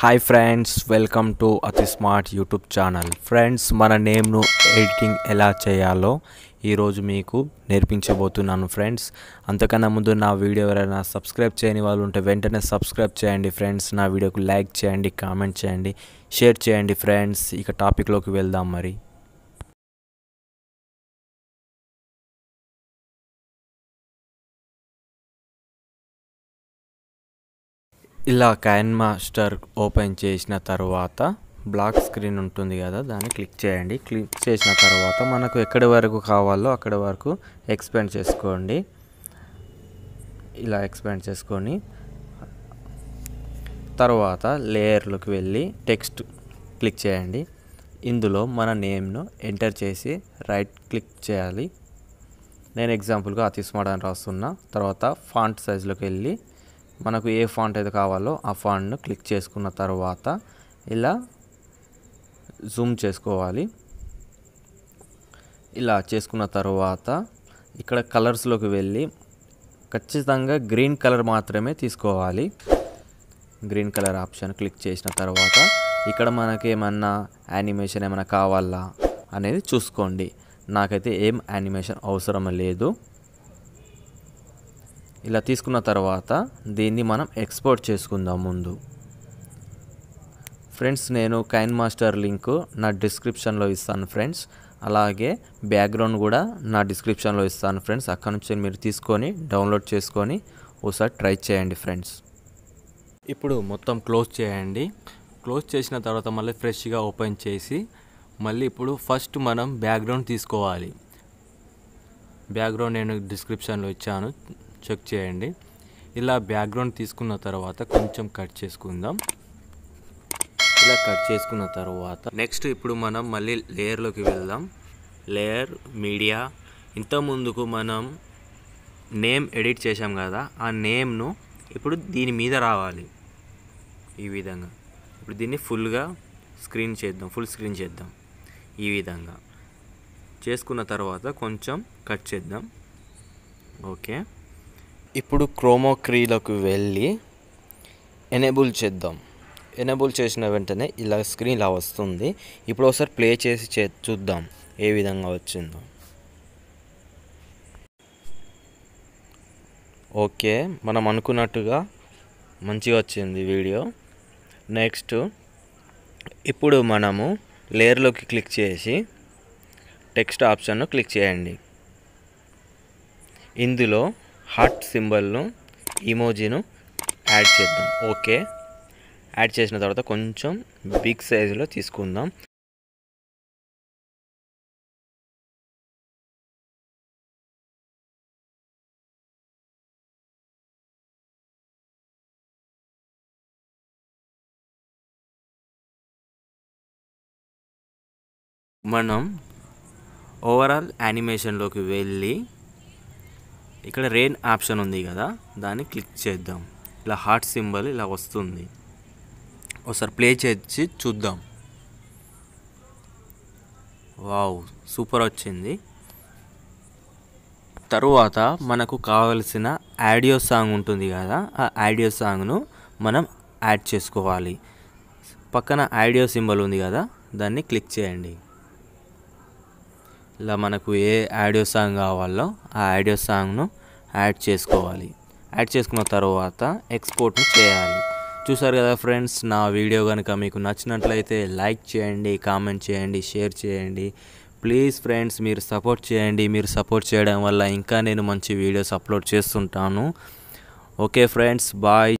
hi friends welcome to అతి smart YouTube channel friends మన నేమ్ను ఎడిటింగ్ ఎలా చేయాలో ఈరోజు మీకు నేర్పించబోతున్నాను ఫ్రెండ్స్ అంతకన్నా ముందు నా వీడియో ఎవరైనా సబ్స్క్రైబ్ చేయని వాళ్ళు ఉంటే వెంటనే సబ్స్క్రైబ్ చేయండి ఫ్రెండ్స్ నా వీడియోకు లైక్ చేయండి కామెంట్ చేయండి షేర్ చేయండి ఫ్రెండ్స్ ఇక టాపిక్లోకి వెళ్దాం మరి ఇలా క్యాన్ మాస్టర్ ఓపెన్ చేసిన తర్వాత బ్లాక్ స్క్రీన్ ఉంటుంది కదా దాన్ని క్లిక్ చేయండి క్లిక్ చేసిన తర్వాత మనకు ఎక్కడి వరకు కావాలో అక్కడి వరకు ఎక్స్పెండ్ చేసుకోండి ఇలా ఎక్స్పెండ్ చేసుకొని తర్వాత లేయర్లోకి వెళ్ళి టెక్స్ట్ క్లిక్ చేయండి ఇందులో మన నేమ్ను ఎంటర్ చేసి రైట్ క్లిక్ చేయాలి నేను ఎగ్జాంపుల్గా అతీస్మాడని రాస్తున్నా తర్వాత ఫాంట్ సైజ్లోకి వెళ్ళి మనకు ఏ ఫాంట్ అయితే కావాలో ఆ ఫాంట్ను క్లిక్ చేసుకున్న తర్వాత ఇలా జూమ్ చేసుకోవాలి ఇలా చేసుకున్న తర్వాత ఇక్కడ కలర్స్లోకి వెళ్ళి ఖచ్చితంగా గ్రీన్ కలర్ మాత్రమే తీసుకోవాలి గ్రీన్ కలర్ ఆప్షన్ క్లిక్ చేసిన తర్వాత ఇక్కడ మనకి ఏమన్నా యానిమేషన్ ఏమైనా కావాలా అనేది చూసుకోండి నాకైతే ఏం యానిమేషన్ అవసరం లేదు ఇలా తీసుకున్న తర్వాత దీన్ని మనం ఎక్స్పోర్ట్ చేసుకుందాం ముందు ఫ్రెండ్స్ నేను కైన్ మాస్టర్ లింక్ నా డిస్క్రిప్షన్లో ఇస్తాను ఫ్రెండ్స్ అలాగే బ్యాక్గ్రౌండ్ కూడా నా డిస్క్రిప్షన్లో ఇస్తాను ఫ్రెండ్స్ అక్కడ నుంచి మీరు తీసుకొని డౌన్లోడ్ చేసుకొని ఒకసారి ట్రై చేయండి ఫ్రెండ్స్ ఇప్పుడు మొత్తం క్లోజ్ చేయండి క్లోజ్ చేసిన తర్వాత మళ్ళీ ఫ్రెష్గా ఓపెన్ చేసి మళ్ళీ ఇప్పుడు ఫస్ట్ మనం బ్యాక్గ్రౌండ్ తీసుకోవాలి బ్యాక్గ్రౌండ్ నేను డిస్క్రిప్షన్లో ఇచ్చాను చెక్ చేయండి ఇలా బ్యాక్గ్రౌండ్ తీసుకున్న తర్వాత కొంచెం కట్ చేసుకుందాం ఇలా కట్ చేసుకున్న తర్వాత నెక్స్ట్ ఇప్పుడు మనం మళ్ళీ లేయర్లోకి వెళ్దాం లేయర్ మీడియా ఇంత ముందుకు మనం నేమ్ ఎడిట్ చేసాం కదా ఆ నేమ్ను ఇప్పుడు దీని మీద రావాలి ఈ విధంగా ఇప్పుడు దీన్ని ఫుల్గా స్క్రీన్ చేద్దాం ఫుల్ స్క్రీన్ చేద్దాం ఈ విధంగా చేసుకున్న తర్వాత కొంచెం కట్ చేద్దాం ఓకే ఇప్పుడు క్రోమోక్రీలకు వెళ్ళి ఎనేబుల్ చేద్దాం ఎనేబుల్ చేసిన వెంటనే ఇలా స్క్రీన్ ఇలా వస్తుంది ఇప్పుడు ఒకసారి ప్లే చేసి చే చూద్దాం ఏ విధంగా వచ్చిందో ఓకే మనం అనుకున్నట్టుగా మంచిగా వచ్చింది వీడియో నెక్స్ట్ ఇప్పుడు మనము లేయర్లోకి క్లిక్ చేసి టెక్స్ట్ ఆప్షన్ను క్లిక్ చేయండి ఇందులో హార్ట్ సింబల్ను ఇమోజీను యాడ్ చేద్దాం ఓకే యాడ్ చేసిన తర్వాత కొంచెం బిగ్ సైజులో తీసుకుందాం మనం ఓవరాల్ యానిమేషన్లోకి వెళ్ళి ఇక్కడ రెయిన్ ఆప్షన్ ఉంది కదా దాన్ని క్లిక్ చేద్దాం ఇలా హార్ట్ సింబల్ ఇలా వస్తుంది ఒకసారి ప్లే చేసి చూద్దాం వావ్ సూపర్ వచ్చింది తరువాత మనకు కావలసిన ఆడియో సాంగ్ ఉంటుంది కదా ఆ ఆడియో సాంగ్ను మనం యాడ్ చేసుకోవాలి పక్కన ఆడియో సింబల్ ఉంది కదా దాన్ని క్లిక్ చేయండి ఇలా మనకు ఏ ఆడియో సాంగ్ కావాలో ఆ ఆడియో సాంగ్ను యాడ్ చేసుకోవాలి యాడ్ చేసుకున్న తర్వాత ఎక్స్పోర్ట్ను చేయాలి చూసారు కదా ఫ్రెండ్స్ నా వీడియో కనుక మీకు నచ్చినట్లయితే లైక్ చేయండి కామెంట్ చేయండి షేర్ చేయండి ప్లీజ్ ఫ్రెండ్స్ మీరు సపోర్ట్ చేయండి మీరు సపోర్ట్ చేయడం వల్ల ఇంకా నేను మంచి వీడియోస్ అప్లోడ్ చేస్తుంటాను ఓకే ఫ్రెండ్స్ బాయ్